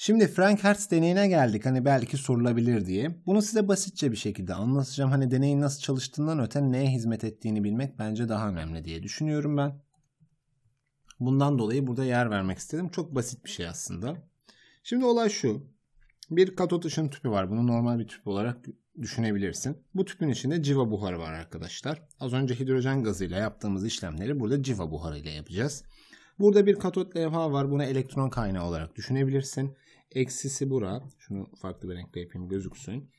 Şimdi Frank Hertz deneyine geldik. Hani belki sorulabilir diye. Bunu size basitçe bir şekilde anlatacağım. Hani deneyin nasıl çalıştığından öte neye hizmet ettiğini bilmek bence daha önemli diye düşünüyorum ben. Bundan dolayı burada yer vermek istedim. Çok basit bir şey aslında. Şimdi olay şu. Bir katot ışın tüpü var. Bunu normal bir tüp olarak düşünebilirsin. Bu tüpün içinde civa buharı var arkadaşlar. Az önce hidrojen gazıyla yaptığımız işlemleri burada civa buharıyla yapacağız. Burada bir katot levha var. Bunu elektron kaynağı olarak düşünebilirsin. Eksisi bura. Şunu farklı bir renkle yapayım gözüksün.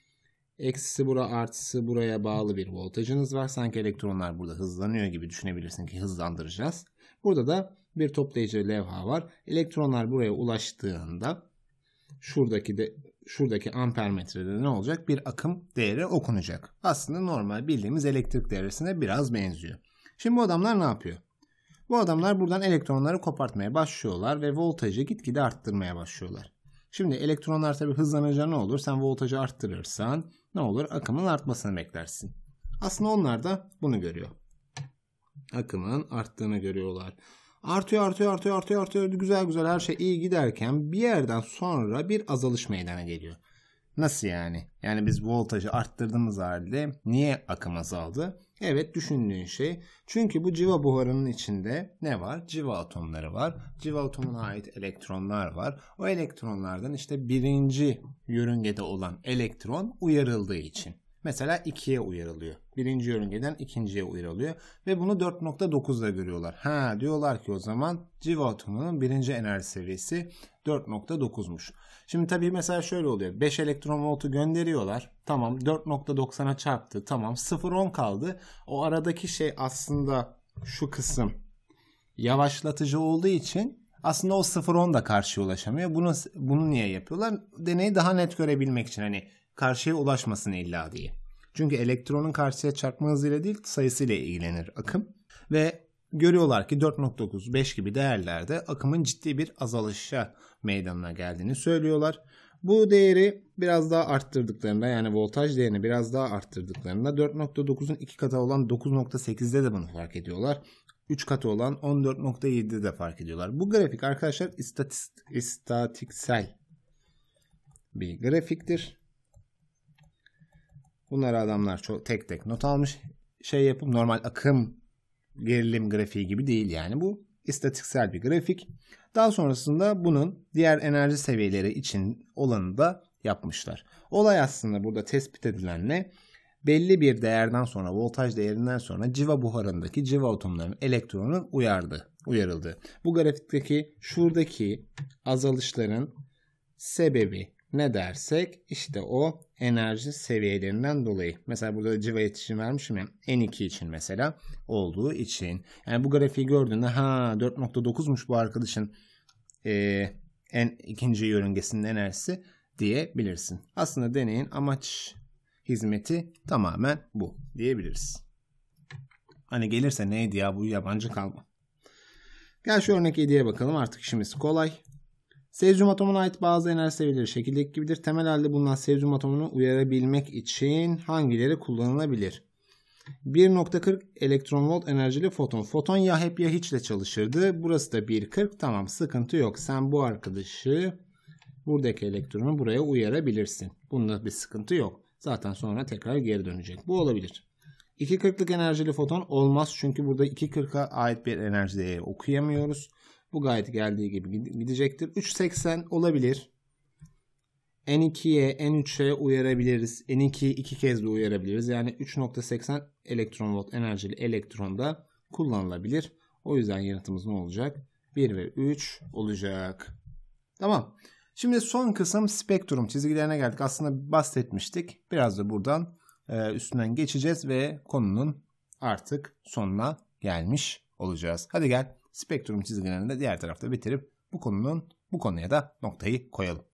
Eksisi bura artısı buraya bağlı bir voltajınız var. Sanki elektronlar burada hızlanıyor gibi düşünebilirsin ki hızlandıracağız. Burada da bir toplayıcı levha var. Elektronlar buraya ulaştığında şuradaki de şuradaki ampermetrede ne olacak? Bir akım değeri okunacak. Aslında normal bildiğimiz elektrik değerisine biraz benziyor. Şimdi bu adamlar ne yapıyor? Bu adamlar buradan elektronları kopartmaya başlıyorlar ve voltajı gitgide arttırmaya başlıyorlar. Şimdi elektronlar tabii hızlanınca ne olur? Sen voltajı arttırırsan ne olur? Akımın artmasını beklersin. Aslında onlar da bunu görüyor. Akımın arttığını görüyorlar. Artıyor artıyor artıyor artıyor artıyor güzel güzel her şey iyi giderken bir yerden sonra bir azalış meydana geliyor. Nasıl yani? Yani biz voltajı arttırdığımız halde niye akım azaldı? Evet düşündüğün şey. Çünkü bu civa buharının içinde ne var? Civa atomları var. Civa atomuna ait elektronlar var. O elektronlardan işte birinci yörüngede olan elektron uyarıldığı için Mesela 2'ye uyarılıyor. Birinci yörüngeden ikinciye uyarılıyor. Ve bunu 4.9'da görüyorlar. Ha diyorlar ki o zaman civa atomunun birinci enerji seviyesi 4.9'muş. Şimdi tabii mesela şöyle oluyor. 5 elektron voltu gönderiyorlar. Tamam 4.90'a çarptı. Tamam 0.10 kaldı. O aradaki şey aslında şu kısım yavaşlatıcı olduğu için aslında o 0.10 da karşıya ulaşamıyor. Bunu, bunu niye yapıyorlar? Deneyi daha net görebilmek için. Hani karşıya ulaşmasın illa diye. Çünkü elektronun karşıya çarpma hızıyla değil sayısıyla ilgilenir akım. Ve görüyorlar ki 4.95 gibi değerlerde akımın ciddi bir azalışa meydana geldiğini söylüyorlar. Bu değeri biraz daha arttırdıklarında yani voltaj değerini biraz daha arttırdıklarında 4.9'un 2 katı olan 9.8'de de bunu fark ediyorlar. 3 katı olan 14.7'de de fark ediyorlar. Bu grafik arkadaşlar istatist, istatiksel bir grafiktir. Bunlar adamlar çok tek tek not almış. Şey yapıp normal akım gerilim grafiği gibi değil yani bu istatiksel bir grafik. Daha sonrasında bunun diğer enerji seviyeleri için olanı da yapmışlar. Olay aslında burada tespit edilen ne? Belli bir değerden sonra, voltaj değerinden sonra civa buharındaki civa atomlarının elektronun uyardı, uyarıldı. Bu grafikteki şuradaki azalışların sebebi ne dersek işte o enerji seviyelerinden dolayı. Mesela burada civa iletişim vermişim ya N2 için mesela olduğu için. Yani bu grafiği gördüğünde ha 4.9'muş bu arkadaşın e, en ikinci yörüngesinin enerjisi diyebilirsin. Aslında deneyin amaç hizmeti tamamen bu diyebiliriz. Hani gelirse neydi ya bu yabancı kalma. Gel şu örnek 7'ye bakalım artık işimiz kolay. Sezyum atomuna ait bazı enerji seviyeleri şekildeki gibidir. Temel halde bulunan sezyum atomunu uyarabilmek için hangileri kullanılabilir? 1.40 elektron volt enerjili foton. Foton ya hep ya hiçle çalışırdı. Burası da 1.40 tamam sıkıntı yok. Sen bu arkadaşı buradaki elektronu buraya uyarabilirsin. Bunda bir sıkıntı yok. Zaten sonra tekrar geri dönecek. Bu olabilir. 2.40'lık enerjili foton olmaz çünkü burada 2.40'a ait bir enerjiyi okuyamıyoruz. Bu gayet geldiği gibi gidecektir. 3.80 olabilir. N2'ye, N3'e uyarabiliriz. N2'yi iki kez de uyarabiliriz. Yani 3.80 elektron volt enerjili elektronda kullanılabilir. O yüzden yanıtımız ne olacak? 1 ve 3 olacak. Tamam. Şimdi son kısım spektrum çizgilerine geldik. Aslında bahsetmiştik. Biraz da buradan e, üstünden geçeceğiz ve konunun artık sonuna gelmiş olacağız. Hadi gel spektrum çizgilerini de diğer tarafta bitirip bu konunun bu konuya da noktayı koyalım.